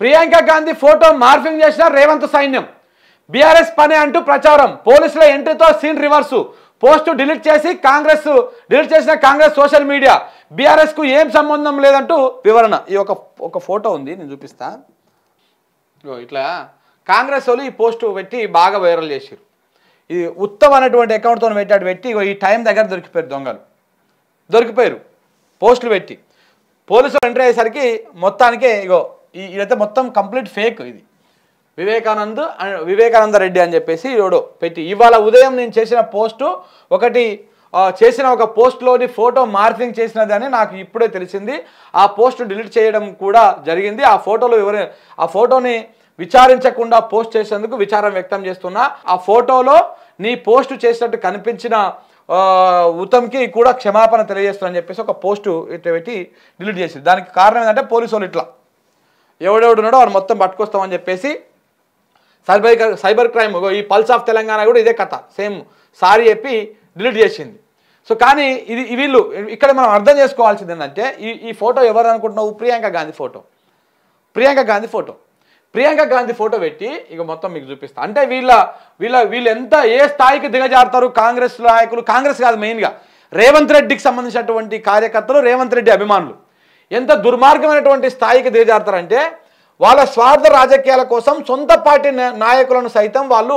Priyanka Gandhi photo morphing చేసిన రేవంత్ సైన్యం BRS పనే అంటూ ప్రచారం పోలీసుల ఎంట్రీతో సీన్ రివర్సు పోస్టు డిలీట్ చేసి కాంగ్రెస్ డిలీట్ చేసిన కాంగ్రెస్ సోషల్ మీడియా బీఆర్ఎస్కు ఏం సంబంధం లేదంటూ వివరణ ఈ ఒక ఒక ఫోటో ఉంది నేను చూపిస్తా ఇట్లా కాంగ్రెస్ వాళ్ళు ఈ పోస్టు పెట్టి బాగా వైరల్ చేశారు ఇది ఉత్తమ్ అనేటువంటి అకౌంట్తో పెట్టాడు పెట్టి ఈ టైం దగ్గర దొరికిపోయారు దొంగలు దొరికిపోయారు పోస్టులు పెట్టి పోలీసులు ఎంటర్ అయ్యేసరికి మొత్తానికే ఇగో ఇదైతే మొత్తం కంప్లీట్ ఫేక్ ఇది వివేకానంద్ వివేకానంద రెడ్డి అని చెప్పేసి ఇవిడు పెట్టి ఇవాళ ఉదయం నేను చేసిన పోస్టు ఒకటి చేసిన ఒక పోస్ట్లోని ఫోటో మార్ఫింగ్ చేసినదని నాకు ఇప్పుడే తెలిసింది ఆ పోస్ట్ డిలీట్ చేయడం కూడా జరిగింది ఆ ఫోటోలో ఎవరి ఆ ఫోటోని విచారించకుండా పోస్ట్ చేసేందుకు విచారం వ్యక్తం చేస్తున్నా ఆ ఫోటోలో నీ పోస్ట్ చేసినట్టు కనిపించిన ఉత్తమ్కి కూడా క్షమాపణ తెలియజేస్తున్నా అని చెప్పేసి ఒక పోస్టు ఇట్లా పెట్టి డిలీట్ చేసింది దానికి కారణం ఏంటంటే పోలీసు వాళ్ళు ఇట్లా ఎవడెవడున్నాడో వాడు మొత్తం పట్టుకొస్తామని చెప్పేసి సైబర్ సైబర్ క్రైమ్ ఈ పల్స్ ఆఫ్ తెలంగాణ కూడా ఇదే కథ సేమ్ సారీ చెప్పి డిలీట్ చేసింది సో కానీ ఇది వీళ్ళు ఇక్కడ మనం అర్థం చేసుకోవాల్సింది ఏంటంటే ఈ ఈ ఫోటో ఎవరు అనుకుంటున్నావు Priyanka Gandhi photo Priyanka Gandhi photo Priyanka Gandhi photo పెట్టి ఇక మొత్తం మీకు చూపిస్తా అంటే వీళ్ళ వీళ్ళ వీళ్ళు ఎంత ఏ స్థాయికి దిగజారుతారు కాంగ్రెస్ నాయకులు కాంగ్రెస్ కాదు మెయిన్గా రేవంత్ రెడ్డికి సంబంధించినటువంటి కార్యకర్తలు రేవంత్ రెడ్డి అభిమానులు ఎంత దుర్మార్గమైనటువంటి స్థాయికి దిగజారుతారంటే వాళ్ళ స్వార్థ రాజకీయాల కోసం సొంత పార్టీ నాయకులను సైతం వాళ్ళు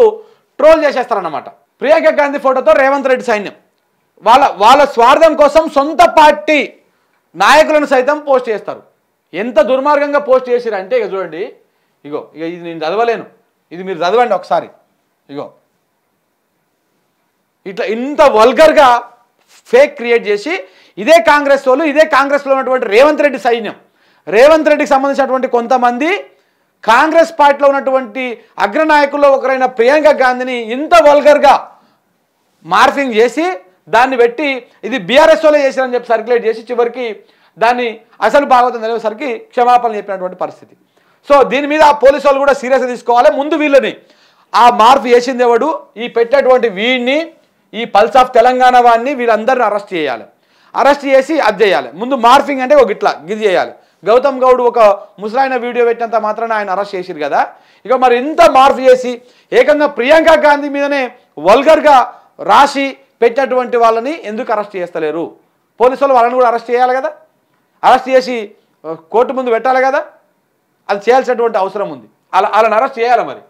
ట్రోల్ చేసేస్తారనమాట ప్రియాంక గాంధీ ఫోటోతో రేవంత్ రెడ్డి సైన్యం వాళ్ళ వాళ్ళ స్వార్థం కోసం సొంత పార్టీ నాయకులను సైతం పోస్ట్ చేస్తారు ఎంత దుర్మార్గంగా పోస్ట్ చేసిరంటే ఇక చూడండి ఇగో ఇక ఇది నేను చదవలేను ఇది మీరు చదవండి ఒకసారి ఇగో ఇట్లా ఇంత వల్గర్గా ఫేక్ క్రియేట్ చేసి ఇదే కాంగ్రెస్ వాళ్ళు ఇదే కాంగ్రెస్లో ఉన్నటువంటి రేవంత్ రెడ్డి సైన్యం రేవంత్ రెడ్డికి సంబంధించినటువంటి కొంతమంది కాంగ్రెస్ పార్టీలో ఉన్నటువంటి అగ్రనాయకుల్లో ఒకరైన ప్రియాంక గాంధీని ఇంత వల్గర్గా మార్ఫింగ్ చేసి దాన్ని పెట్టి ఇది బీఆర్ఎస్ వాళ్ళే చేశారని చెప్పి సర్క్యులేట్ చేసి చివరికి దాన్ని అసలు భాగవతం తెలియసరికి క్షమాపణ చెప్పినటువంటి పరిస్థితి సో దీని మీద ఆ పోలీసు వాళ్ళు కూడా సీరియస్గా తీసుకోవాలి ముందు వీళ్ళని ఆ మార్పు చేసింది ఎవడు ఈ పెట్టేటువంటి వీడిని ఈ పల్స్ ఆఫ్ తెలంగాణ వాడిని వీళ్ళందరిని అరెస్ట్ చేయాలి అరెస్ట్ చేసి అది చేయాలి ముందు మార్ఫింగ్ అంటే ఒక ఇట్లా గిది చేయాలి గౌతమ్ గౌడ్ ఒక ముసలాయన వీడియో పెట్టినంత మాత్రాన ఆయన అరెస్ట్ చేసిరు కదా ఇక మరి ఇంత మార్ఫ్ చేసి ఏకంగా ప్రియాంక గాంధీ మీదనే వల్గర్గా రాసి పెట్టినటువంటి వాళ్ళని ఎందుకు అరెస్ట్ చేస్తలేరు పోలీసులు వాళ్ళని కూడా అరెస్ట్ చేయాలి కదా అరెస్ట్ చేసి కోర్టు ముందు పెట్టాలి కదా అది చేయాల్సినటువంటి అవసరం ఉంది అలా వాళ్ళని అరెస్ట్ చేయాలి మరి